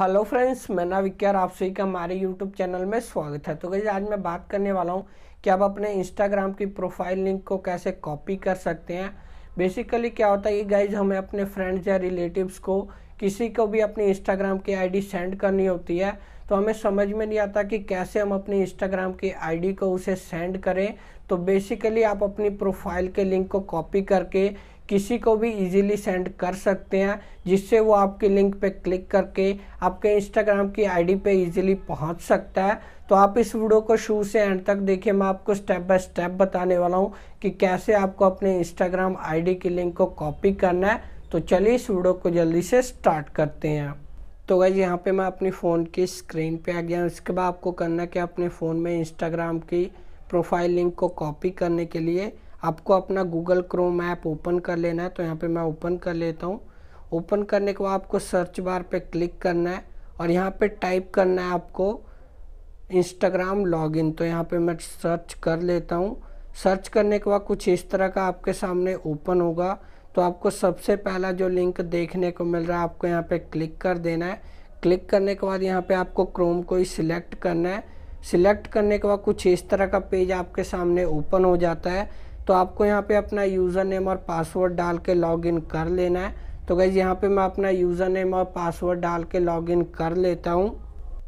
hello friends मैं ना विक्यार आप सभी का हमारे यूट्यूब चैनल में स्वागत है तो गई आज मैं बात करने वाला हूँ कि आप अपने इंस्टाग्राम की प्रोफाइल लिंक को कैसे कॉपी कर सकते हैं बेसिकली क्या होता है ये गाइज हमें अपने फ्रेंड्स या रिलेटिव्स को किसी को भी अपनी इंस्टाग्राम की आईडी सेंड करनी होती है तो हमें समझ में नहीं आता कि कैसे हम अपनी इंस्टाग्राम की आईडी को उसे सेंड करें तो बेसिकली आप अपनी प्रोफाइल के लिंक को कॉपी करके किसी को भी इजीली सेंड कर सकते हैं जिससे वो आपके लिंक पे क्लिक करके आपके इंस्टाग्राम की आईडी पे इजीली पहुंच सकता है तो आप इस वीडियो को शुरू से एंड तक देखिए मैं आपको स्टेप बाय स्टेप बताने वाला हूँ कि कैसे आपको अपने इंस्टाग्राम आईडी की लिंक को कॉपी करना है तो चलिए इस वीडियो को जल्दी से स्टार्ट करते हैं तो वैसे यहाँ पे मैं अपनी फ़ोन की स्क्रीन पे आ गया उसके बाद आपको करना है कि अपने फ़ोन में इंस्टाग्राम की प्रोफाइल लिंक को कॉपी करने के लिए आपको अपना गूगल क्रोम ऐप ओपन कर लेना है तो यहाँ पे मैं ओपन कर लेता हूँ ओपन करने के बाद आपको सर्च बार पे क्लिक करना है और यहाँ पे टाइप करना है आपको इंस्टाग्राम लॉगिन तो यहाँ पे मैं सर्च कर लेता हूँ सर्च करने के बाद कुछ इस तरह का आपके सामने ओपन होगा तो आपको सबसे पहला जो लिंक देखने को मिल रहा है आपको यहाँ पे क्लिक कर देना है क्लिक करने के बाद यहाँ पे आपको क्रोम को ही सिलेक्ट करना है सिलेक्ट करने के बाद कुछ इस तरह का पेज आपके सामने ओपन हो जाता है तो आपको यहाँ पे अपना यूज़र नेम और पासवर्ड डाल के लॉगिन कर लेना है तो गई यहाँ पे मैं अपना यूज़र नेम और पासवर्ड डाल के लॉगिन कर लेता हूँ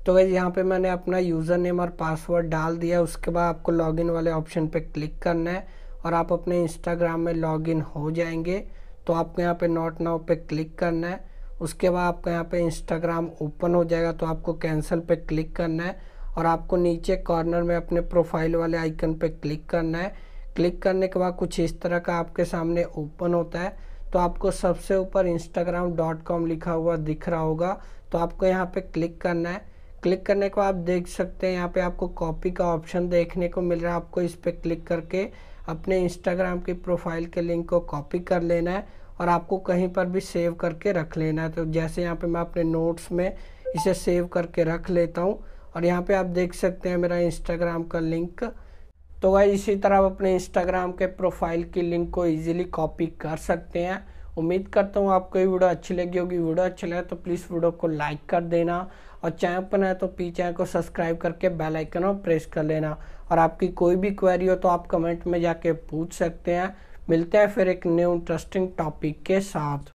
तो गई यहाँ पे मैंने अपना यूज़र नेम और पासवर्ड डाल दिया उसके बाद आपको लॉगिन वाले ऑप्शन पे क्लिक करना है और आप अपने इंस्टाग्राम में लॉगिन हो जाएंगे तो आपको यहाँ पर नोट नाव पर क्लिक करना है उसके बाद आपको यहाँ पर इंस्टाग्राम ओपन हो जाएगा तो आपको कैंसिल पर क्लिक करना है और आपको नीचे कॉर्नर में अपने प्रोफाइल वाले आइकन पर क्लिक करना है क्लिक करने के बाद कुछ इस तरह का आपके सामने ओपन होता है तो आपको सबसे ऊपर इंस्टाग्राम डॉट कॉम लिखा हुआ दिख रहा होगा तो आपको यहाँ पे क्लिक करना है क्लिक करने के बाद आप देख सकते हैं यहाँ पे आपको कॉपी का ऑप्शन देखने को मिल रहा है आपको इस पर क्लिक करके अपने इंस्टाग्राम की प्रोफाइल के लिंक को कॉपी कर लेना है और आपको कहीं पर भी सेव करके रख लेना है तो जैसे यहाँ पे मैं अपने नोट्स में इसे सेव करके रख लेता हूँ और यहाँ पे आप देख सकते हैं मेरा इंस्टाग्राम का लिंक तो गाइज इसी तरह आप अपने इंस्टाग्राम के प्रोफाइल की लिंक को ईजिली कॉपी कर सकते हैं उम्मीद करता हूँ आपको ये वीडियो अच्छी लगी होगी वीडियो अच्छी लगे तो प्लीज़ वीडियो को लाइक कर देना और चैनल पर है तो पी चैनल को सब्सक्राइब करके बेल आइकन और प्रेस कर लेना और आपकी कोई भी क्वेरी हो तो आप कमेंट में जाके पूछ सकते हैं मिलते हैं फिर एक न्यू इंटरेस्टिंग टॉपिक के साथ